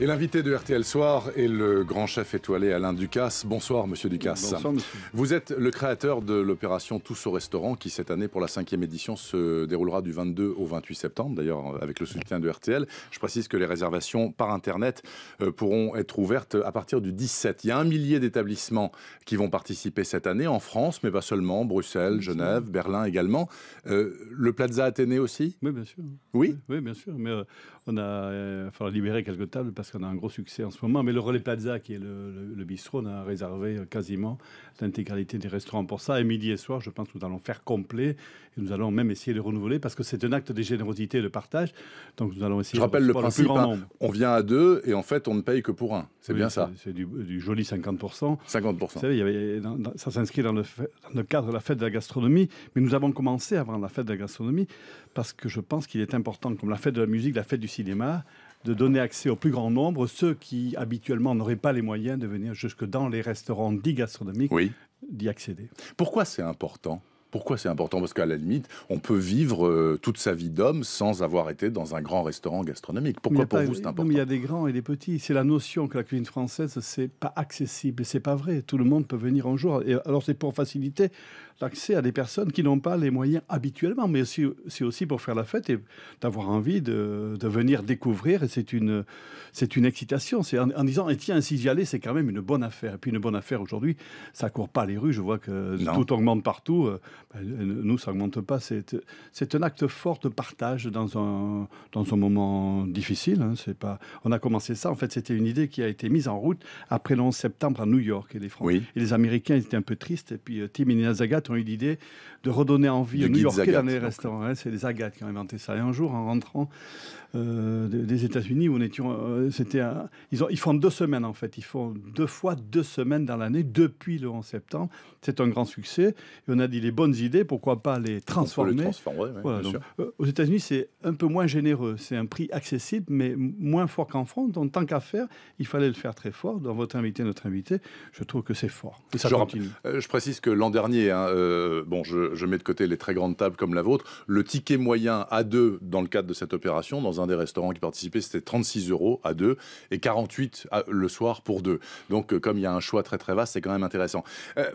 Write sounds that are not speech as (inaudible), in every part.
Et l'invité de RTL Soir est le grand chef étoilé Alain Ducasse. Bonsoir, monsieur Ducasse. Bonsoir, Vous êtes le créateur de l'opération Tous au restaurant qui, cette année, pour la cinquième édition, se déroulera du 22 au 28 septembre, d'ailleurs avec le soutien de RTL. Je précise que les réservations par Internet euh, pourront être ouvertes à partir du 17. Il y a un millier d'établissements qui vont participer cette année en France, mais pas seulement, Bruxelles, Genève, Berlin également. Euh, le Plaza Athénée aussi Oui, bien sûr. Oui Oui, bien sûr. Mais euh, on a euh, libérer quelques tables parce qu'on a un gros succès en ce moment. Mais le Relais Plaza, qui est le, le, bistrot, on a réservé euh, quasiment l'intégralité des restaurants pour ça. Et midi et soir, je pense que nous allons faire complet. Et nous allons même essayer de renouveler parce que c'est un acte de générosité et de partage. Donc nous allons essayer. Je rappelle le principe. Hein. on vient à deux et en fait on ne paye que pour un. C'est bien ça. C'est du, joli 50%. 50%. y avait, ça s'inscrit dans, dans le cadre de la fête de la gastronomie. Mais nous avons commencé avant la fête de la gastronomie parce que je pense qu'il est important, comme la fête de la musique, la fête du cinéma, de donner accès au plus grand nombre, ceux qui habituellement n'auraient pas les moyens de venir jusque dans les restaurants dits gastronomiques, d'y accéder. Pourquoi c'est important pourquoi c'est important Parce qu'à la limite, on peut vivre euh, toute sa vie d'homme sans avoir été dans un grand restaurant gastronomique. Pourquoi pour vous c'est important Il y a des grands et des petits. C'est la notion que la cuisine française, c'est pas accessible. C'est pas vrai. Tout le monde peut venir un jour. Et alors c'est pour faciliter l'accès à des personnes qui n'ont pas les moyens habituellement, mais c'est aussi pour faire la fête et d'avoir envie de, de, venir découvrir. Et c'est une, c'est une excitation. C'est en, disant, et eh, tiens, si j'y allais, c'est quand même une bonne affaire. Et puis une bonne affaire aujourd'hui, ça court pas les rues. Je vois que tout augmente partout. Euh, ben, nous, ça augmente pas. C'est, c'est un acte fort de partage dans un, dans un moment difficile. Hein. C'est pas, on a commencé ça. En fait, c'était une idée qui a été mise en route après le 11 septembre à New York. Et les, Français, et les Américains étaient un peu tristes. Et puis euh, Tim Inazaga ont eu l'idée de redonner envie aux New-Yorkais dans les restaurants. c'est les Agates qui ont inventé ça. Et un jour, en rentrant euh, des États-Unis où on était, euh, c'était ils, ont, ils font deux semaines en fait, ils font deux fois deux semaines dans l'année depuis le 11 septembre. C'est un grand succès. Et on a dit les bonnes idées, pourquoi pas les transformer. Euh, aux États-Unis, c'est un peu moins généreux, c'est un prix accessible mais moins fort qu'en France. Donc tant qu'à faire, il fallait le faire très fort. Dans votre invité, notre invité, je trouve que c'est fort. je, je précise que l'an dernier, hein, bon, je, je mets de côté les très grandes tables comme la vôtre, le ticket moyen à deux dans le cadre de cette opération dans un des restaurants qui participaient, c'était 36 euros à deux et 48 le soir pour deux. Donc, euh, comme il y a un choix très très vaste, c'est quand même intéressant. Euh, euh,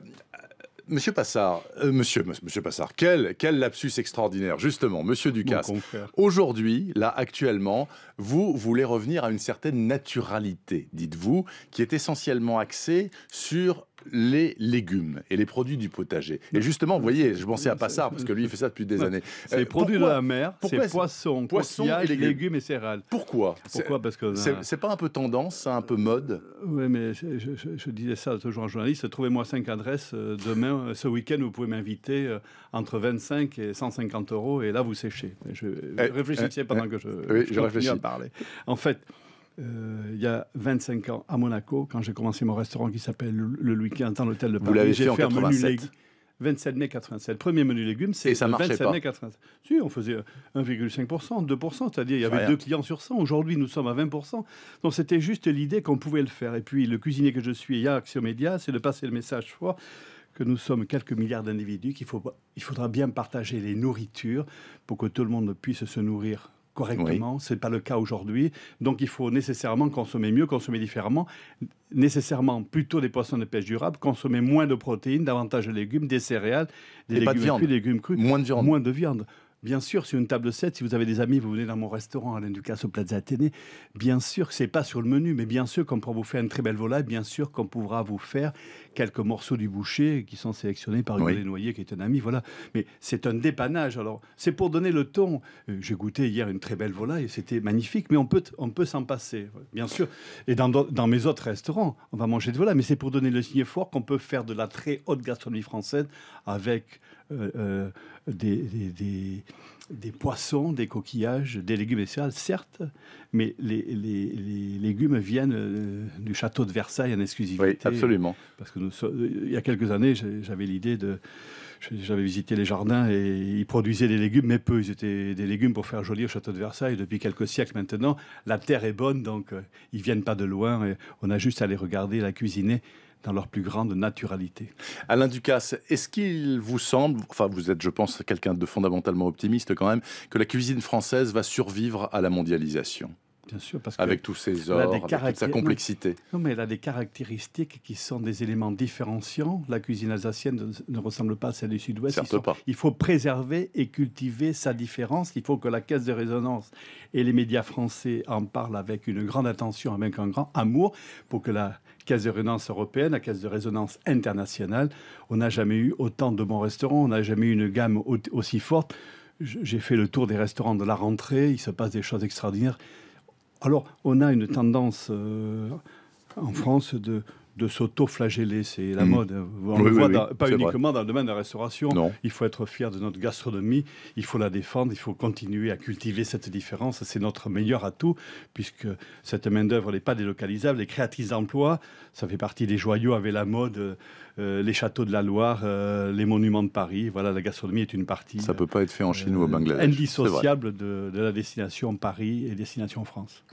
monsieur Passard, monsieur, monsieur Passard, quel, quel lapsus extraordinaire, justement, monsieur Ducasse. Aujourd'hui, là, actuellement, vous voulez revenir à une certaine naturalité, dites-vous, qui est essentiellement axée sur les légumes et les produits du potager. Et justement, vous voyez, je pensais à Passard parce que lui, il fait ça depuis des années. C'est les euh, produits de la mer, c'est poissons, poissons et légumes. et céréales. Pourquoi Pourquoi Parce que ben, c'est pas un peu tendance, un peu mode. Euh, oui, mais je, disais ça toujours en journaliste. Trouvez-moi cinq adresses euh, demain, ce week-end, vous pouvez m'inviter entre 25 et 150 euros, et là vous séchez. Je, eh, réfléchissais eh, pendant eh, que je, oui, je, réfléchis. à parler. En fait. Euh, il y a 25 ans à Monaco, quand j'ai commencé mon restaurant qui s'appelle Le Week-end dans l'hôtel de Paris. Vous l'avez fait, en 87 27 mai 87. Premier menu légumes, c'est 27 mai 87. Si, on faisait 1,5%, euh, 2%, c'est-à-dire il y avait deux clients sur 100. Aujourd'hui, nous sommes à 20%. Donc c'était juste l'idée qu'on pouvait le faire. Et puis le cuisinier que je suis, il y a c'est de passer le message fort que nous sommes quelques milliards d'individus, qu'il faut, il faudra bien partager les nourritures pour que tout le monde puisse se nourrir correctement. Ce n'est pas le cas aujourd'hui. Donc il faut nécessairement consommer mieux, consommer différemment. Nécessairement plutôt des poissons de pêche durable, consommer moins de protéines, davantage de légumes, des céréales, des et légumes, de légumes crus, Moins de viande. Bien sûr, sur une table de 7, si vous avez des amis, vous venez dans mon restaurant à Ducasse au Plaza Athénée, bien sûr c'est ce n'est pas sur le menu, mais bien sûr qu'on pourra vous faire une très belle volaille, bien sûr qu'on pourra vous faire quelques morceaux du boucher qui sont sélectionnés par les noyers qui est un ami, voilà. Mais c'est un dépannage, alors c'est pour donner le ton. Euh, j'ai goûté hier une très belle volaille, c'était magnifique, mais on peut, on peut s'en passer, bien sûr. Et dans, mes autres restaurants, on va manger de volaille, mais c'est pour donner le signe fort qu'on peut faire de la très haute gastronomie française avec... Euh, euh, des, des poissons, des coquillages, des légumes céréales, certes, mais les, légumes viennent euh, du château de Versailles en exclusivité. Oui, absolument. Parce que il y a quelques années, j'avais l'idée de. J'avais visité les jardins et ils produisaient des légumes, mais peu. Ils étaient des légumes pour faire joli au château de Versailles. Depuis quelques siècles maintenant, la terre est bonne, donc euh, ils viennent pas de loin. Et on a juste à les regarder, la cuisiner dans leur plus grande naturalité. Alain Ducasse, est-ce qu'il vous semble, enfin vous êtes je pense quelqu'un de fondamentalement optimiste quand même, que la cuisine française va survivre à la mondialisation Bien sûr, parce avec tous ses ors, avec toute sa complexité. Non, mais elle a des caractéristiques qui sont des éléments différenciants. La cuisine alsacienne ne ressemble pas à celle du Sud-Ouest. Il faut préserver et cultiver sa différence. Il faut que la caisse de résonance et les médias français en parlent avec une grande attention, avec un grand amour, pour que la caisse de résonance européenne à caisse de résonance internationale. On n'a jamais eu autant de bons restaurants, on n'a jamais eu une gamme aussi forte. J'ai fait le tour des restaurants de la rentrée, il se passe des choses extraordinaires. Alors, on a une tendance euh, en France de, s'auto-flageller, c'est la hmm. mode. Hein. On le voit pas uniquement dans le domaine de la restauration. Il faut être fier de notre gastronomie, il faut la défendre, il faut continuer à cultiver cette différence. C'est notre meilleur atout, puisque cette main-d'œuvre n'est pas délocalisable. Les créatrices d'emplois, ça fait partie des joyaux avec la mode, euh, les châteaux de la Loire, euh, les monuments de Paris. Voilà, la gastronomie est une partie. Ça ne peut pas être fait en Chine ou au euh, Bangladesh. Indissociable de, de la destination Paris et destination France.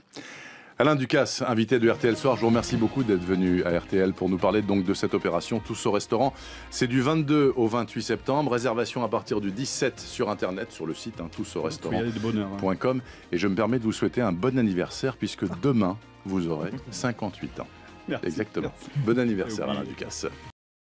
Alain Ducasse, invité de RTL Soir, je vous remercie beaucoup d'être venu à RTL pour nous parler donc de cette opération Tous au restaurant. C'est du 22 au 28 septembre, réservation à partir du 17 sur Internet, sur le site hein, hein. restaurant.com. Et je me permets de vous souhaiter un bon anniversaire puisque (laughs) demain, vous aurez 58 ans. Exactement. Bon anniversaire Alain Ducasse.